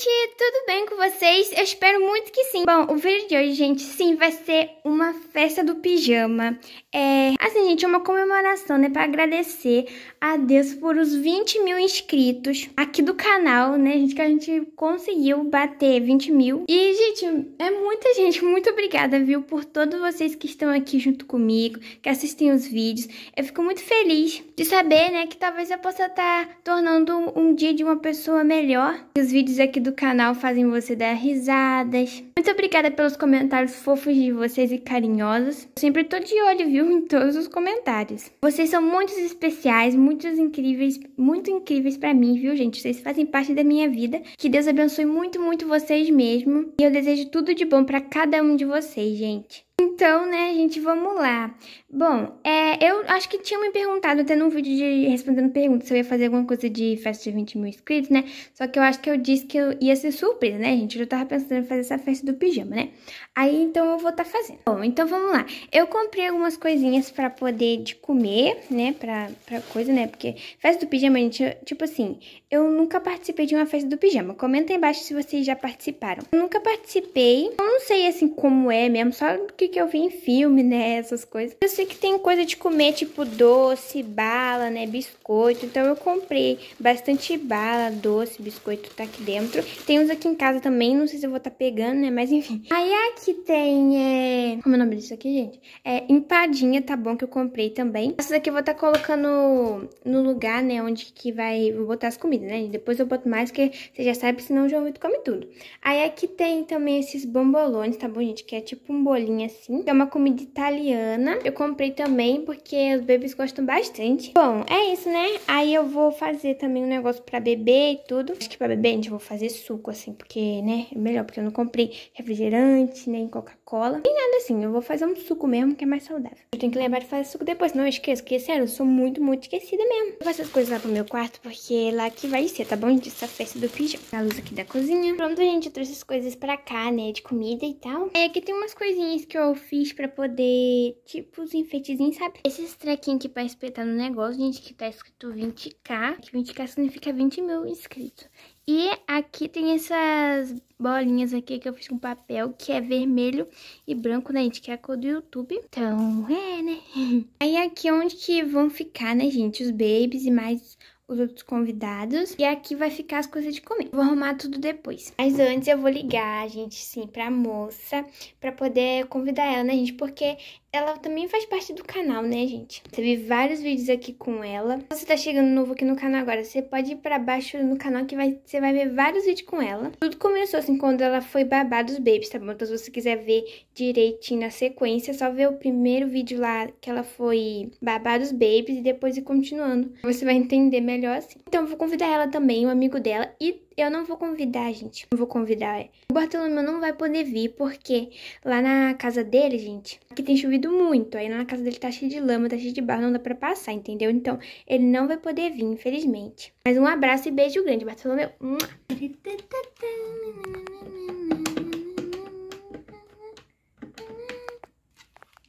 gente, tudo bem com vocês? Eu espero muito que sim. Bom, o vídeo de hoje, gente, sim, vai ser uma festa do pijama. É, assim, gente, uma comemoração, né, pra agradecer a Deus por os 20 mil inscritos aqui do canal, né, gente, que a gente conseguiu bater 20 mil. E, gente, é muita gente, muito obrigada, viu, por todos vocês que estão aqui junto comigo, que assistem os vídeos. Eu fico muito feliz de saber, né, que talvez eu possa estar tá tornando um dia de uma pessoa melhor. Os vídeos aqui do do canal fazem você dar risadas. Muito obrigada pelos comentários fofos de vocês e carinhosos. sempre tô de olho, viu, em todos os comentários. Vocês são muitos especiais, muitos incríveis, muito incríveis para mim, viu, gente? Vocês fazem parte da minha vida. Que Deus abençoe muito, muito vocês mesmo. E eu desejo tudo de bom para cada um de vocês, gente. Então, né, gente, vamos lá. Bom, é, eu acho que tinha me perguntado até num vídeo de respondendo perguntas se eu ia fazer alguma coisa de festa de 20 mil inscritos, né? Só que eu acho que eu disse que eu ia ser surpresa, né, gente? Eu já tava pensando em fazer essa festa do pijama, né? Aí, então, eu vou estar tá fazendo. Bom, então vamos lá. Eu comprei algumas coisinhas pra poder de comer, né, pra, pra coisa, né? Porque festa do pijama, gente, eu, tipo assim, eu nunca participei de uma festa do pijama. Comenta aí embaixo se vocês já participaram. Eu nunca participei. Eu não sei, assim, como é mesmo, só o que que eu vi em filme, né? Essas coisas. Eu sei que tem coisa de comer, tipo doce, bala, né? Biscoito. Então eu comprei bastante bala, doce, biscoito tá aqui dentro. Tem uns aqui em casa também, não sei se eu vou estar tá pegando, né? Mas enfim. Aí aqui tem. É... Como é o nome disso aqui, gente? É empadinha, tá bom? Que eu comprei também. Essas aqui eu vou estar tá colocando no lugar, né? Onde que vai. Vou botar as comidas, né? Depois eu boto mais, porque você já sabe, senão o João Vitor come tudo. Aí aqui tem também esses bombolões, tá bom, gente? Que é tipo um bolinho assim. É uma comida italiana. Eu comprei também porque os bebês gostam bastante. Bom, é isso, né? Aí eu vou fazer também um negócio pra beber e tudo. Acho que pra beber, gente, eu vou fazer suco, assim, porque, né, é melhor, porque eu não comprei refrigerante, nem Coca-Cola, nem nada assim. Eu vou fazer um suco mesmo, que é mais saudável. Eu tenho que lembrar de fazer suco depois, não esqueço, porque, sério, eu sou muito, muito esquecida mesmo. Vou fazer as coisas lá pro meu quarto, porque é lá que vai ser, tá bom? Essa festa do pijama. A luz aqui da cozinha. Pronto, gente, eu trouxe as coisas pra cá, né, de comida e tal. Aí é, aqui tem umas coisinhas que eu fiz pra poder, tipo, os enfeitezinhos, sabe? Esses trequinhos aqui pra espetar no negócio, gente, que tá escrito 20k. Que 20k significa 20 mil inscritos. E aqui tem essas bolinhas aqui que eu fiz com papel, que é vermelho e branco, né, gente? Que é a cor do YouTube. Então, é, né? Aí aqui é onde que vão ficar, né, gente? Os babies e mais os outros convidados. E aqui vai ficar as coisas de comer. Vou arrumar tudo depois. Mas antes eu vou ligar, gente, sim, pra moça, pra poder convidar ela, né, gente? Porque ela também faz parte do canal, né, gente? Teve vários vídeos aqui com ela. Se você tá chegando novo aqui no canal agora, você pode ir pra baixo no canal que vai, você vai ver vários vídeos com ela. Tudo começou, assim, quando ela foi babados babies, tá bom? Então, se você quiser ver direitinho na sequência, é só ver o primeiro vídeo lá que ela foi babados babies e depois ir continuando. Você vai entender melhor, assim. Então, eu vou convidar ela também, o um amigo dela e eu não vou convidar, gente. Não vou convidar. O Bartolomeu não vai poder vir, porque lá na casa dele, gente, aqui tem chovido muito. Aí lá na casa dele tá cheio de lama, tá cheio de barro, não dá pra passar, entendeu? Então, ele não vai poder vir, infelizmente. Mas um abraço e beijo grande, Bartolomeu.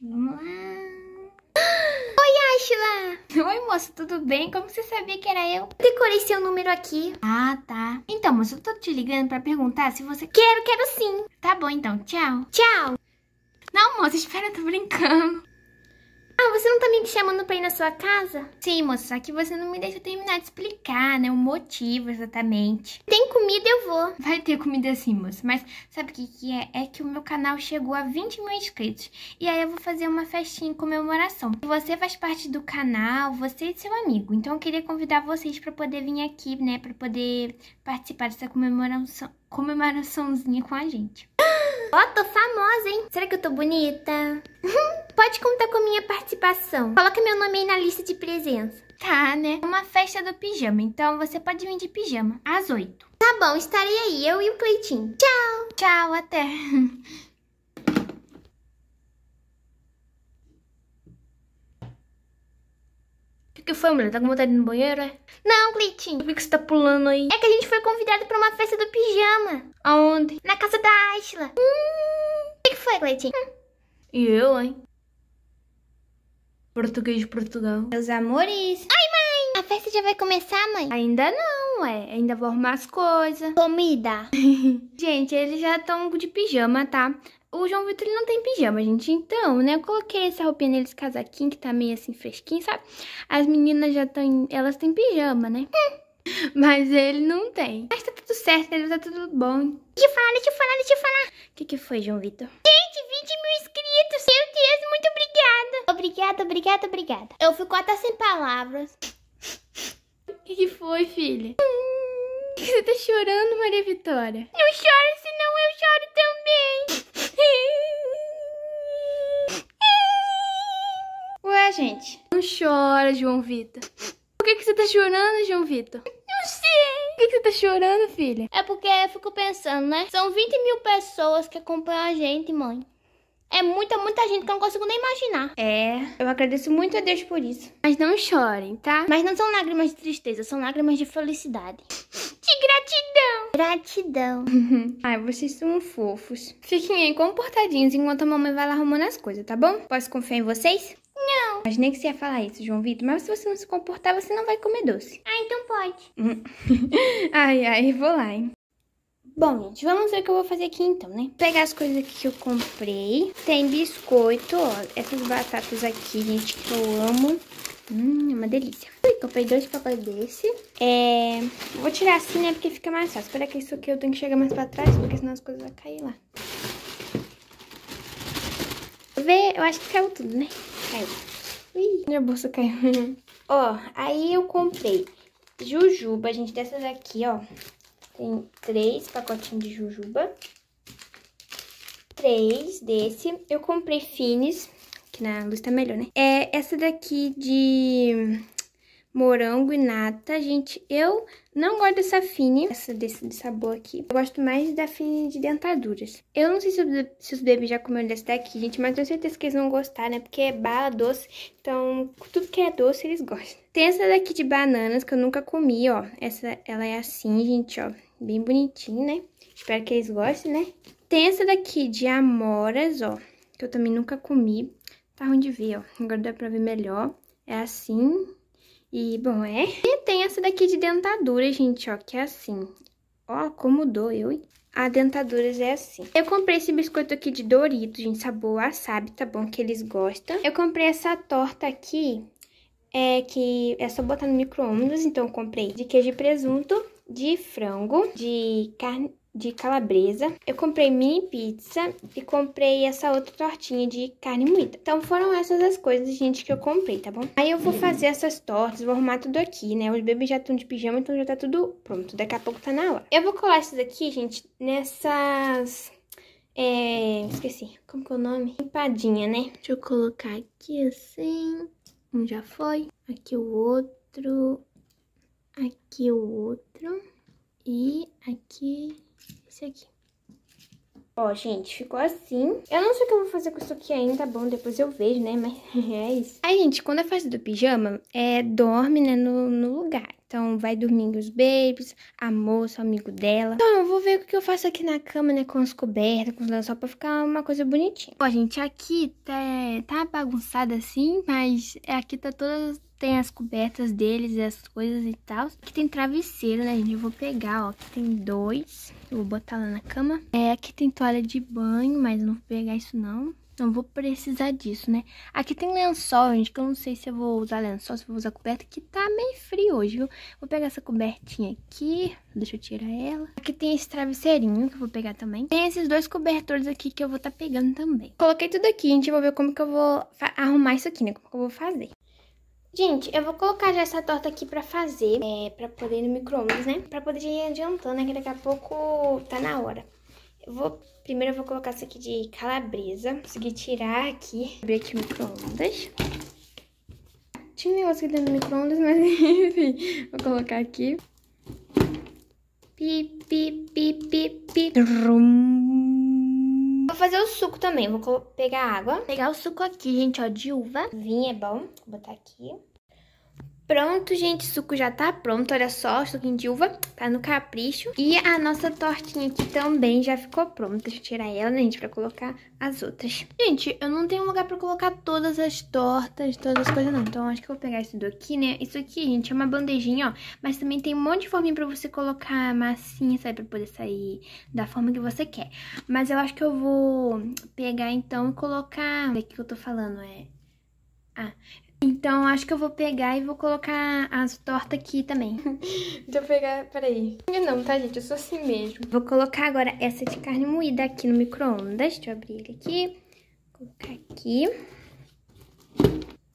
Vamos lá. Oi, Sheila! Oi, moça, tudo bem? Como você sabia que era eu? Decorei seu número aqui. Ah, tá. Então, moça, eu tô te ligando pra perguntar se você... Quero, quero sim. Tá bom, então. Tchau. Tchau. Não, moça, espera, eu tô brincando. Ah, você não tá me chamando pra ir na sua casa? Sim, moça, só que você não me deixa terminar de explicar, né? O motivo exatamente. Tem comida, eu vou. Vai ter comida sim, moça. Mas sabe o que, que é? É que o meu canal chegou a 20 mil inscritos. E aí eu vou fazer uma festinha em comemoração. Você faz parte do canal, você e seu amigo. Então eu queria convidar vocês pra poder vir aqui, né? Pra poder participar dessa comemoração comemoraçãozinha com a gente. Ó, oh, tô famosa, hein? Será que eu tô bonita? Pode contar com a minha participação. Coloca meu nome aí na lista de presença. Tá, né? Uma festa do pijama, então você pode vir de pijama, às oito. Tá bom, estarei aí, eu e o Cleitinho. Tchau! Tchau, até! O que foi, mulher? Tá com vontade de ir no banheiro, é? Não, Cleitinho. Por que você tá pulando aí? É que a gente foi convidado pra uma festa do pijama. Aonde? Na casa da Ashla. Hum, o que foi, Cleitinho? Hum. E eu, hein? Português de Portugal. Meus amores. Ai, mãe! A festa já vai começar, mãe? Ainda não, ué. Ainda vou arrumar as coisas. Comida. Gente, eles já estão de pijama, tá? o João Vitor ele não tem pijama, gente. Então, né, eu coloquei essa roupinha nele, esse casaquinho que tá meio assim fresquinho, sabe? As meninas já estão. Elas têm pijama, né? Mas ele não tem. Mas tá tudo certo, ele né? tá tudo bom. Deixa eu falar, deixa eu falar, deixa eu falar. O que, que foi, João Vitor? Gente, 20 mil inscritos. Meu Deus, muito obrigada. Obrigada, obrigada, obrigada. Eu fico até sem palavras. O que, que foi, filha? Hum, que você tá chorando, Maria Vitória? Não chora, gente. Não chora, João Vitor. Por que, que você tá chorando, João Vitor? Não sei. Por que, que você tá chorando, filha? É porque eu fico pensando, né? São 20 mil pessoas que acompanham a gente, mãe. É muita, muita gente que eu não consigo nem imaginar. É, eu agradeço muito a Deus por isso. Mas não chorem, tá? Mas não são lágrimas de tristeza, são lágrimas de felicidade. De gratidão. Gratidão. Ai, vocês são fofos. Fiquem aí comportadinhos enquanto a mamãe vai lá arrumando as coisas, tá bom? Posso confiar em vocês? Não. Imaginei que você ia falar isso, João Vitor, mas se você não se comportar, você não vai comer doce. Ah, então pode. Hum. ai, ai, vou lá, hein. Bom, gente, vamos ver o que eu vou fazer aqui então, né? Vou pegar as coisas aqui que eu comprei. Tem biscoito, ó, essas batatas aqui, gente, que eu amo. Hum, é uma delícia. Ui, comprei dois pacotes desse. É... Vou tirar assim, né, porque fica mais fácil. Espera que isso aqui eu tenho que chegar mais pra trás, porque senão as coisas vão cair lá. Vou ver, eu acho que caiu tudo, né? Caiu. Ui, minha bolsa caiu. ó, aí eu comprei jujuba, gente, dessas aqui, ó. Tem três pacotinhos de jujuba. Três desse. Eu comprei finis, que na luz tá melhor, né? É essa daqui de morango e nata. Gente, eu não gosto dessa fine, essa desse de sabor aqui. Eu gosto mais da fine de dentaduras. Eu não sei se, se os bebês já comeram dessa daqui, gente, mas tenho certeza que eles vão gostar, né? Porque é bala doce, então tudo que é doce eles gostam. Tem essa daqui de bananas que eu nunca comi, ó. Essa, ela é assim, gente, ó. Bem bonitinha, né? Espero que eles gostem, né? Tem essa daqui de amoras, ó. Que eu também nunca comi. Tá ruim de ver, ó. Agora dá pra ver melhor. É assim, e, bom, é. E tem essa daqui de dentadura, gente, ó, que é assim. Ó, como doeu, eu, hein? A dentaduras é assim. Eu comprei esse biscoito aqui de Doritos, gente, sabor wasabi, tá bom? Que eles gostam. Eu comprei essa torta aqui, é que é só botar no micro-ondas, então comprei de queijo e presunto, de frango, de carne de calabresa. Eu comprei mini pizza e comprei essa outra tortinha de carne moída. Então foram essas as coisas, gente, que eu comprei, tá bom? Aí eu vou fazer essas tortas, vou arrumar tudo aqui, né? Os bebês já estão de pijama, então já tá tudo pronto. Daqui a pouco tá na hora. Eu vou colar essas aqui, gente, nessas... É... Esqueci. Como que é o nome? Empadinha, né? Deixa eu colocar aqui assim. Um já foi. Aqui o outro. Aqui o outro. E aqui esse aqui. Ó, gente, ficou assim. Eu não sei o que eu vou fazer com isso aqui ainda, tá bom, depois eu vejo, né? Mas é isso. Aí, gente, quando é fase do pijama, é dorme, né, no, no lugar. Então, vai dormindo os babies, a moça, o amigo dela. Então, eu vou ver o que eu faço aqui na cama, né? Com as cobertas, com os lençóis, pra ficar uma coisa bonitinha. Ó, gente, aqui tá, tá bagunçada assim, mas aqui tá todas tem as cobertas deles, as coisas e tal. Aqui tem travesseiro, né, gente? Eu vou pegar, ó. Aqui tem dois. Eu vou botar lá na cama. É, aqui tem toalha de banho, mas não vou pegar isso, não. Não vou precisar disso, né? Aqui tem lençol, gente, que eu não sei se eu vou usar lençol, se eu vou usar coberta, que tá meio frio hoje, viu? Vou pegar essa cobertinha aqui, deixa eu tirar ela. Aqui tem esse travesseirinho que eu vou pegar também. Tem esses dois cobertores aqui que eu vou tá pegando também. Coloquei tudo aqui, gente, vou ver como que eu vou arrumar isso aqui, né? Como que eu vou fazer. Gente, eu vou colocar já essa torta aqui pra fazer, é, pra poder ir no micro-ondas, né? Pra poder ir adiantando, né? Que daqui a pouco tá na hora. Eu vou, primeiro eu vou colocar isso aqui de calabresa. Consegui tirar aqui. Abrir aqui o micro-ondas. Tinha um negócio aqui dentro do micro-ondas, mas enfim. Vou colocar aqui. Pi, pi, pi, pi, pi. Vou fazer o suco também. Vou pegar água. Pegar o suco aqui, gente, ó, de uva. Vinho é bom. Vou botar aqui. Pronto, gente, o suco já tá pronto, olha só, o suquinho de uva tá no capricho. E a nossa tortinha aqui também já ficou pronta, deixa eu tirar ela, né, gente, pra colocar as outras. Gente, eu não tenho lugar pra colocar todas as tortas, todas as coisas não, então acho que eu vou pegar isso daqui, né. Isso aqui, gente, é uma bandejinha, ó, mas também tem um monte de forminha pra você colocar a massinha, sabe, pra poder sair da forma que você quer. Mas eu acho que eu vou pegar então e colocar, O é que eu tô falando, é... Ah, então, acho que eu vou pegar e vou colocar as tortas aqui também. Deixa eu pegar, peraí. Não, tá, gente? Eu sou assim mesmo. Vou colocar agora essa de carne moída aqui no micro-ondas. Deixa eu abrir ele aqui. Vou colocar aqui.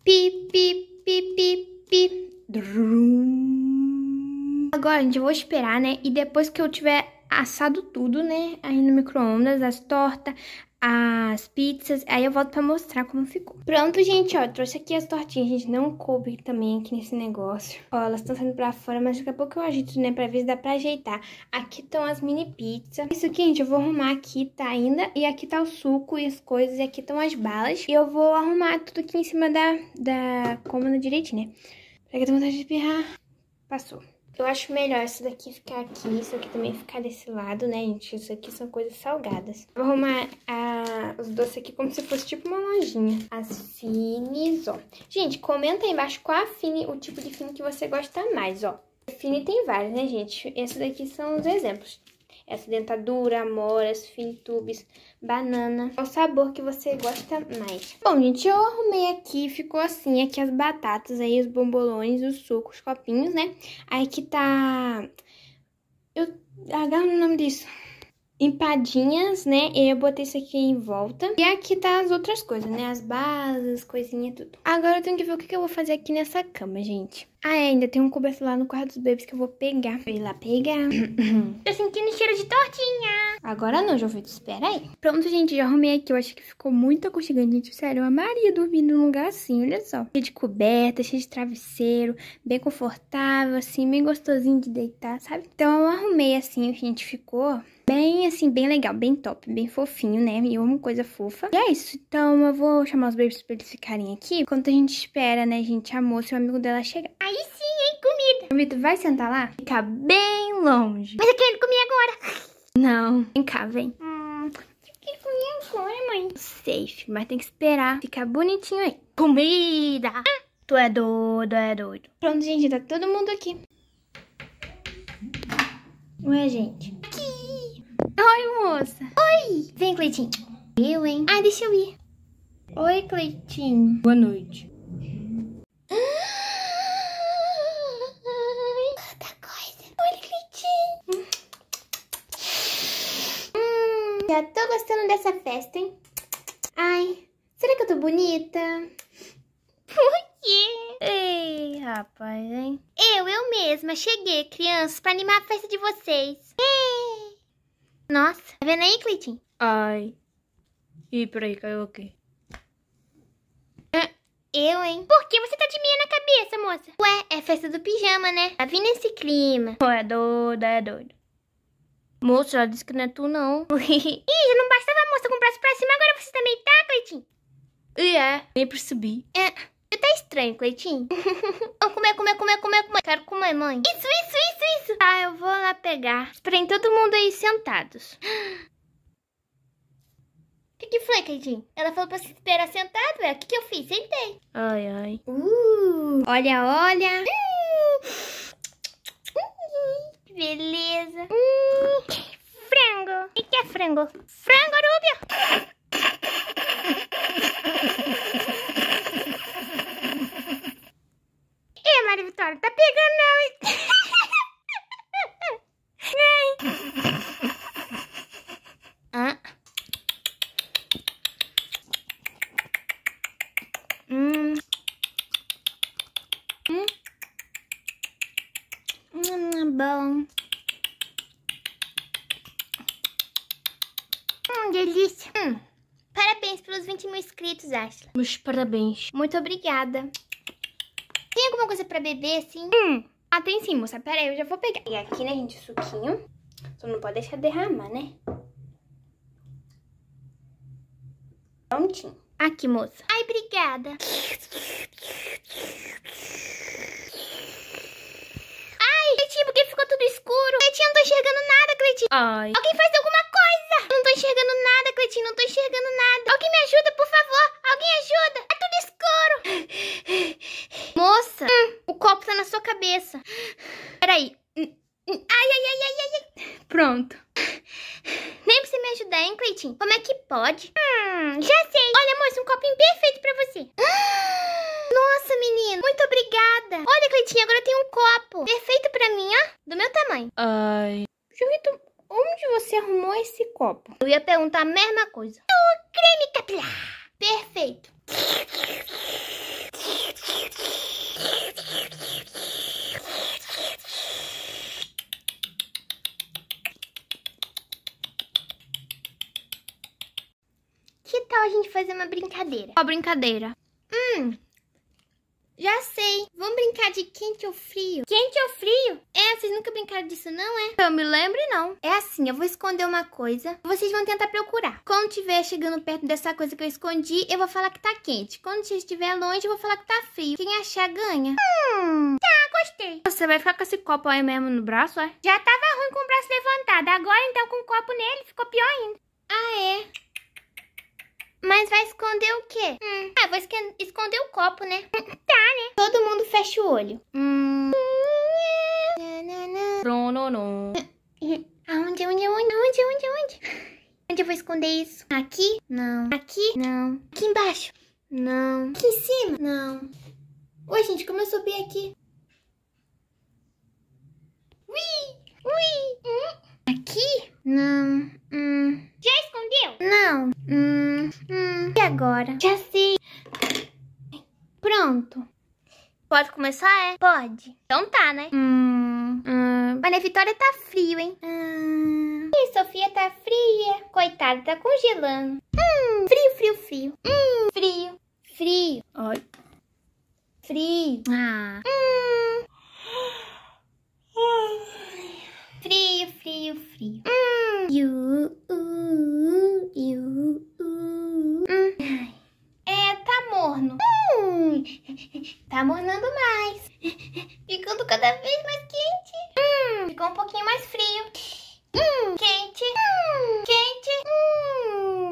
Pi, pi, pi, pi, pi. Drum. Agora, gente, eu vou esperar, né? E depois que eu tiver assado tudo, né? Aí no micro-ondas, as tortas, as pizzas. Aí eu volto pra mostrar como ficou. Pronto, gente, ó. Trouxe aqui as tortinhas. Gente, não coube também aqui nesse negócio. Ó, elas estão saindo pra fora, mas daqui a pouco eu agito, né? Pra ver se dá pra ajeitar. Aqui estão as mini pizzas. Isso aqui, gente, eu vou arrumar aqui, tá ainda. E aqui tá o suco e as coisas. E aqui estão as balas. E eu vou arrumar tudo aqui em cima da, da cômoda direitinho, né? Pra que eu vontade de espirrar. Passou. Eu acho melhor isso daqui ficar aqui, isso aqui também ficar desse lado, né, gente? Isso aqui são coisas salgadas. Vou arrumar a, ah, os doces aqui como se fosse tipo uma lojinha. As finis, ó. Gente, comenta aí embaixo qual a fine, o tipo de fine que você gosta mais, ó. Fine tem vários, né, gente? Esses daqui são os exemplos essa é dentadura, amoras, fintubes, banana, é o sabor que você gosta mais. Bom, gente, eu arrumei aqui, ficou assim, aqui as batatas, aí os bombolões, os sucos, os copinhos, né? Aí que tá... Eu agarro no nome disso empadinhas, né? E eu botei isso aqui em volta. E aqui tá as outras coisas, né? As bases, coisinha tudo. Agora eu tenho que ver o que eu vou fazer aqui nessa cama, gente. Ah, é, ainda tem um cobertor lá no quarto dos bebês que eu vou pegar. Vou ir lá pegar. Tô sentindo cheiro de tortinha. Agora não, Jovito, espera aí. Pronto, gente, já arrumei aqui. Eu acho que ficou muito aconchegante, gente. Sério, eu amaria dormir num lugar assim, olha só. Cheio de coberta, cheio de travesseiro, bem confortável, assim, bem gostosinho de deitar, sabe? Então eu arrumei assim, gente, ficou Bem, assim, bem legal, bem top, bem fofinho, né? E uma coisa fofa. E é isso, então eu vou chamar os babies pra eles ficarem aqui. Enquanto a gente espera, né, gente, a moça e o amigo dela chegar. Aí sim, hein, comida! O Vitor vai sentar lá, ficar bem longe. Mas eu quero comer agora! Não, vem cá, vem. Hum, eu quero comer agora, mãe. Safe, mas tem que esperar ficar bonitinho aí. Comida! Ah, tu é doido, é doido. Pronto, gente, tá todo mundo aqui. Ué, gente... Oi, moça. Oi. Vem, Cleitinho. Eu, hein? Ai, ah, deixa eu ir. Oi, Cleitinho. Boa noite. Ah, Tanta coisa. Olha, Cleitinho. Hum, já tô gostando dessa festa, hein? Ai, será que eu tô bonita? Por quê? Ei, rapaz, hein? Eu, eu mesma, cheguei, crianças, pra animar a festa de vocês. Nossa, tá vendo aí, Cleitinho? Ai. Ih, peraí, caiu aqui. É, eu, hein? Por que você tá de meia na cabeça, moça? Ué, é festa do pijama, né? Tá vindo esse clima. Ué, é doida, é doido. É moça, ela disse que não é tu, não. Ih, já não bastava a moça com o braço pra cima, agora você também tá, Cleitinho? E é, nem percebi. É, tá estranho, Cleitinho. Vamos comer, comer, comer, comer, comer. Quero comer, mãe. Isso, Tá, eu vou lá pegar. Esperem todo mundo aí sentados. O que, que foi, Cleitinho? Ela falou pra se esperar sentado, é? O que, que eu fiz? Sentei. Ai, ai. Uh, olha, olha. beleza. frango. O que, que é frango? Frango, Rubio. Maria Vitória, tá pegando não, ah. Hum. Hum. Hum, bom. Hum, delícia. Hum. Parabéns pelos 20 mil inscritos, Ashley. Meus parabéns. Muito obrigada. Tem alguma coisa pra beber, sim? Hum. Ah, tem sim, moça. Pera aí, eu já vou pegar. E aqui, né, gente, o suquinho. Só não pode deixar derramar, né? Prontinho. Aqui, moça. Ai, obrigada. Ai, Cleitinho, por que ficou tudo escuro? Cleitinho, não tô enxergando nada, Cleitinho. Ai. Alguém faz alguma coisa. Não tô enxergando nada, Cleitinho, não tô enxergando nada. Alguém me ajuda, por favor. Alguém ajuda. É tudo escuro. Moça, hum, o copo tá na sua cabeça. Peraí. Ai, ai, ai, ai, ai. Pronto. Nem precisa me ajudar, hein, Cleitinho? Como é que pode? Hum, já sei. Olha, moça, um copinho perfeito pra você. Nossa, menino. Muito obrigada. Olha, Cleitinho, agora tem um copo. Perfeito pra mim, ó. Do meu tamanho. Ai. Juvito, onde você arrumou esse copo? Eu ia perguntar a mesma coisa. O creme capilar. Perfeito. Que tal a gente fazer uma brincadeira? Qual brincadeira? Hum, já sei. Vamos brincar de quente ou frio? Quente ou frio? É, vocês nunca brincaram disso, não é? Eu me lembro, não. É assim, eu vou esconder uma coisa. Vocês vão tentar procurar. Quando estiver chegando perto dessa coisa que eu escondi, eu vou falar que tá quente. Quando estiver longe, eu vou falar que tá frio. Quem achar, ganha. Hum, tá, gostei. Você vai ficar com esse copo aí mesmo no braço, é? Já tava ruim com o braço levantado. Agora, então, com o copo nele, ficou pior ainda. Ah, é? Mas vai esconder o quê? Hum. Ah, vou esconder o copo, né? Hum, tá, né? Todo mundo fecha o olho. Hum. Aonde, onde, onde, onde, onde, onde? Onde eu vou esconder isso? Aqui? Não. Aqui? Não. Aqui embaixo? Não. Aqui em cima? Não. Oi, gente, como eu subi aqui? Ui! Ui! Hum? Aqui? Não. Hum. Já escondeu? Não. Hum. Hum. E agora? Já sei. Pronto. Pode começar, é? Pode. Então tá, né? Hum. hum. a Vitória tá frio, hein? Hum. Sofia tá fria. Coitada, tá congelando. Hum. Frio, frio, frio. Hum. Frio. Frio. Olha. Frio. Ah. Hum. frio, frio. Hum. É, tá morno. Hum. Tá mornando mais. Ficando cada vez mais quente. Hum. Ficou um pouquinho mais frio. Hum. Quente. Hum. Quente. Hum.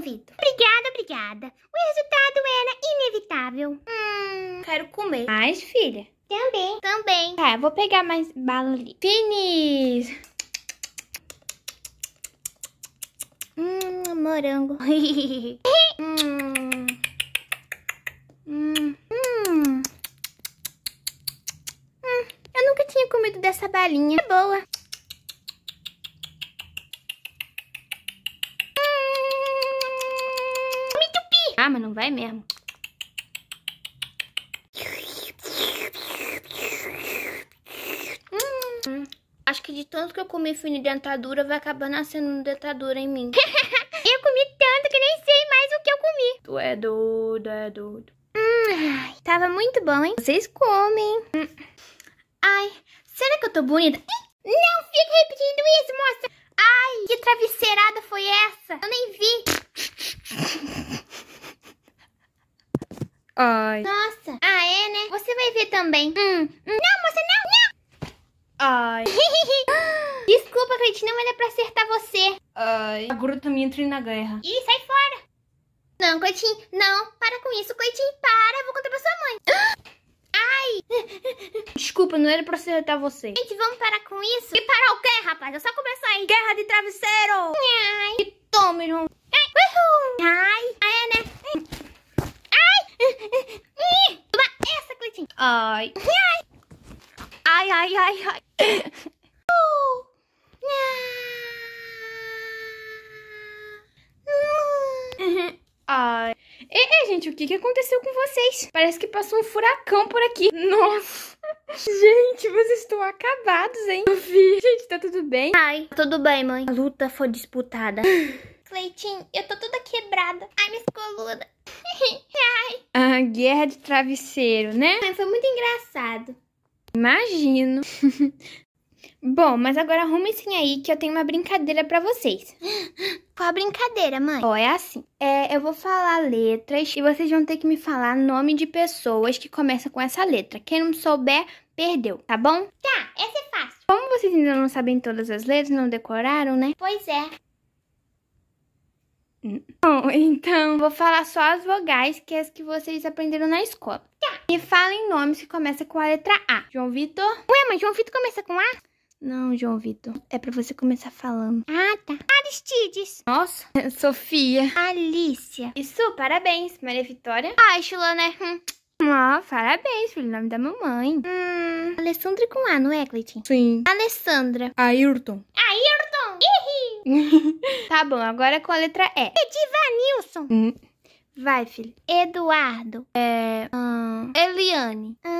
Obrigada, obrigada. O resultado era inevitável. Hum, quero comer. mais, filha. Também. Também. Tá, eu vou pegar mais bala ali. Finis! Hum, morango. Hum. Hum. Hum. hum. Hum. Hum. Eu nunca tinha comido dessa balinha. É boa. Não vai mesmo. Hum, acho que de tanto que eu comi fio de dentadura, vai acabar nascendo dentadura em mim. eu comi tanto que nem sei mais o que eu comi. Tu é doido, é doido. Hum, tava muito bom, hein? Vocês comem. Hum. Ai, será que eu tô bonita? Não fica repetindo isso, moça! Ai, que travesseirada foi essa? Eu nem vi. Ai. Nossa. Ah, é, né? Você vai ver também. Hum. hum. Não, moça, não, não. Ai. Desculpa, Cleitinho, mas é pra acertar você. Ai. Agora eu me entrei na guerra. Ih, sai fora. Não, Cleitinho, não. Para com isso, Cleitinho, para. Vou contar pra sua mãe. Ai! Desculpa, não era pra acertar você. Gente, vamos parar com isso? E parar o quê, rapaz? É só começar aí. Guerra de travesseiro! Ai! Que tome, irmão. Ai. Ai, ai, ai, ai. Ai. Ei, gente, o que, que aconteceu com vocês? Parece que passou um furacão por aqui. Nossa. Gente, vocês estão acabados, hein? Eu vi. Gente, tá tudo bem? Ai, tá tudo bem, mãe. A luta foi disputada. Cleitinho, eu tô toda quebrada. Ai, minha coluna. Ai. Ah, guerra de travesseiro, né? Mas foi muito engraçado. Imagino. Bom, mas agora arrumem-se aí que eu tenho uma brincadeira para vocês. Qual a brincadeira, mãe? Ó, é assim. É, eu vou falar letras e vocês vão ter que me falar nome de pessoas que começam com essa letra. Quem não souber, perdeu, tá bom? Tá, essa é fácil. Como vocês ainda não sabem todas as letras, não decoraram, né? Pois é. Bom, então vou falar só as vogais, que é as que vocês aprenderam na escola. Me tá. falem nomes que começa com a letra A. João Vitor. Ué, mas João Vitor começa com A? Não, João Vitor. É pra você começar falando. Ah, tá. Aristides. Nossa. Sofia. Alícia. Isso, parabéns, Maria Vitória. Ah, Chula, né? Hum. Ó, oh, parabéns filho. nome da mamãe. Hum, Alessandra com A, não é, Cleitinho? Sim. Alessandra. Ayrton. Ayrton! Ih! tá bom, agora com a letra E. Edivanilson. Hum. Vai, filho. Eduardo. É... Hum, Eliane. Hum.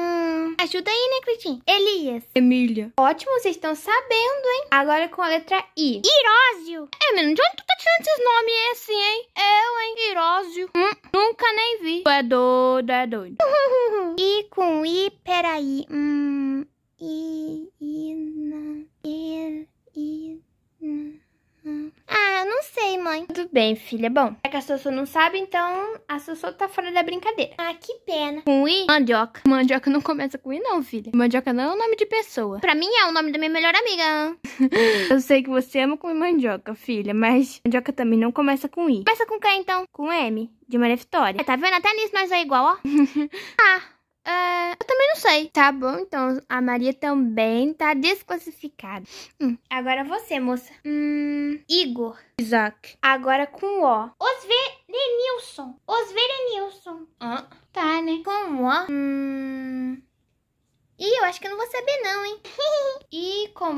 Ajuda aí, né, Critim? Elias. Emília. Ótimo, vocês estão sabendo, hein? Agora com a letra I. Irósio. É, menino, de onde tu tá tirando esses nomes assim, hein? Eu, hein? Irósio. Hum, nunca nem vi. Tu é doido, é doido. I com I, peraí. Hum... I... I... Na... I... Er, I... Na... Ah, não sei, mãe. Tudo bem, filha. Bom, é que a Sossô não sabe, então a Sossô tá fora da brincadeira. Ah, que pena. Com I? Mandioca. Mandioca não começa com I, não, filha. Mandioca não é o nome de pessoa. Pra mim é o nome da minha melhor amiga. Eu sei que você ama comer mandioca, filha, mas mandioca também não começa com I. Começa com K, então? Com M, de Maria Vitória. É, tá vendo? Até nisso nós é igual, ó. ah. É, eu também não sei. Tá bom, então a Maria também tá desclassificada. Hum, agora você, moça. Hum, Igor. Isaac. Agora com O. Osverenilson. Osverenilson. Ah. Tá, né? Com O. Hum... Ih, eu acho que eu não vou saber não, hein? e com O,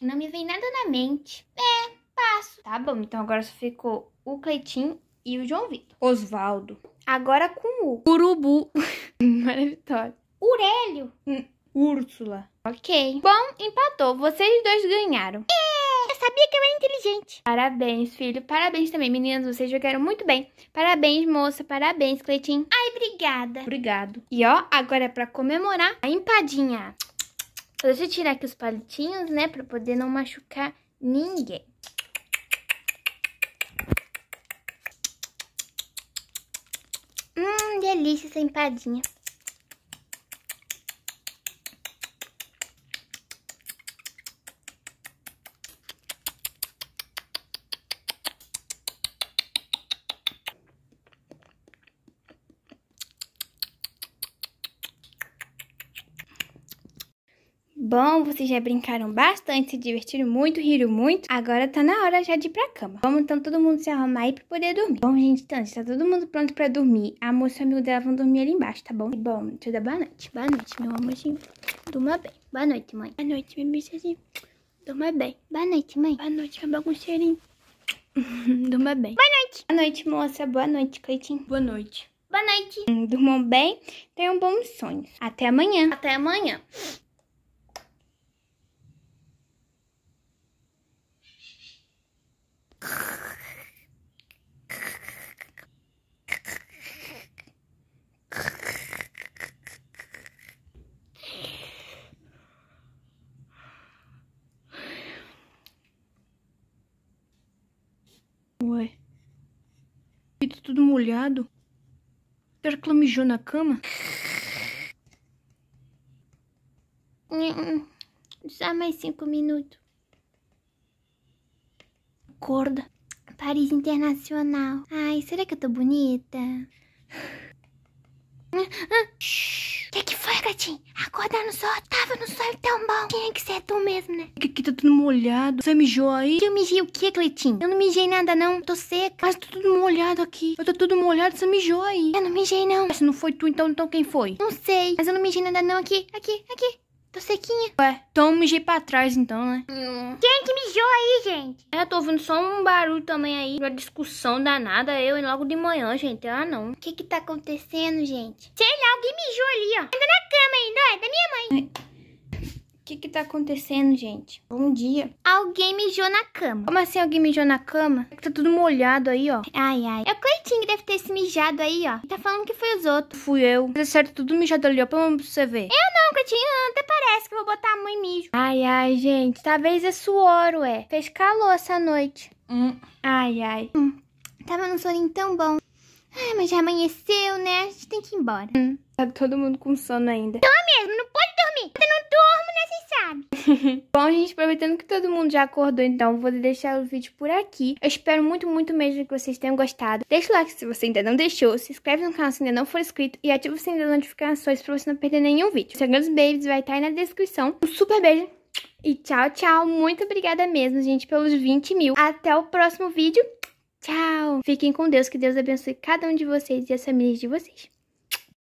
não me vem nada na mente. É, passo. Tá bom, então agora só ficou o Cleitinho e o João Vitor. Osvaldo. Agora com o Urubu. Maravilhosa. Urélio. Hum, Úrsula. Ok. Bom, empatou. Vocês dois ganharam. É, eu sabia que eu era inteligente. Parabéns, filho. Parabéns também, meninas. Vocês jogaram muito bem. Parabéns, moça. Parabéns, Cleitinho. Ai, obrigada. Obrigado. E ó, agora é pra comemorar a empadinha. Deixa eu tirar aqui os palitinhos, né? Pra poder não machucar ninguém. delícia essa empadinha. bom, vocês já brincaram bastante, se divertiram muito, riram muito. Agora tá na hora já de ir pra cama. Vamos então todo mundo se arrumar aí pra poder dormir. Bom, gente, então, está todo mundo pronto pra dormir. A moça e o amigo dela vão dormir ali embaixo, tá bom? Bom, toda boa noite. Boa noite, meu amorzinho. Durma bem. Boa noite, mãe. Boa noite, meu bebezinho. Durma bem. Boa noite, mãe. Boa noite, meu bagunceirinho. Durma bem. Boa noite. Boa noite, moça. Boa noite, Cleitinho. Boa noite. Boa noite. Hum, durmam bem, tenham bons sonhos. Até amanhã. Até amanhã. Ué. Pito tudo molhado. Será que ela mijou na cama? Hum, hum. Só mais cinco minutos. Acorda, Paris Internacional. Ai, será que eu tô bonita? O que, é que foi, gatinho? Acordar no sol? Tava no sol tão bom. Quem é que ser é tu mesmo, né? Que que tá tudo molhado. Você mijou aí? Que eu mijei o que, Cleitinho? Eu não mijei nada, não. Tô seca. Mas tá tudo molhado aqui. Eu tô tá tudo molhado, você mijou aí. Eu não mijei, não. Mas se não foi tu, então, então quem foi? Não sei. Mas eu não mijei nada, não. Aqui, aqui, aqui. Tô sequinha. Ué, então eu mijei pra trás então, né? Gente, hum. Quem é que mijou aí, gente? Eu é, tô ouvindo só um barulho também aí. Uma discussão danada. Eu e logo de manhã, gente. Ah, não. O que que tá acontecendo, gente? Sei lá, alguém mijou ali, ó. Ainda tá na cama ainda, é da minha mãe. Ai. O que que tá acontecendo, gente? Bom dia. Alguém mijou na cama. Como assim alguém mijou na cama? É que tá tudo molhado aí, ó. Ai, ai. É o Coitinho que deve ter se mijado aí, ó. tá falando que foi os outros. Fui eu. Tá certo, tudo mijado ali, ó. Pra você ver. Eu não, não Até parece que eu vou botar a mão em mijo. Ai, ai, gente. Talvez é suor, ué. Fez calor essa noite. Hum. Ai, ai. Hum. Tava num soninho tão bom. Ai, ah, mas já amanheceu, né? A gente tem que ir embora. Hum, tá todo mundo com sono ainda. Então mesmo, não pode dormir. Eu não durmo, né? Vocês sabe. Bom, gente, aproveitando que todo mundo já acordou, então vou deixar o vídeo por aqui. Eu espero muito, muito mesmo que vocês tenham gostado. Deixa o like se você ainda não deixou, se inscreve no canal se ainda não for inscrito e ativa o sininho das notificações pra você não perder nenhum vídeo. Os grandes babies vai estar aí na descrição. Um super beijo e tchau, tchau. Muito obrigada mesmo, gente, pelos 20 mil. Até o próximo vídeo. Tchau! Fiquem com Deus, que Deus abençoe cada um de vocês e as famílias de vocês.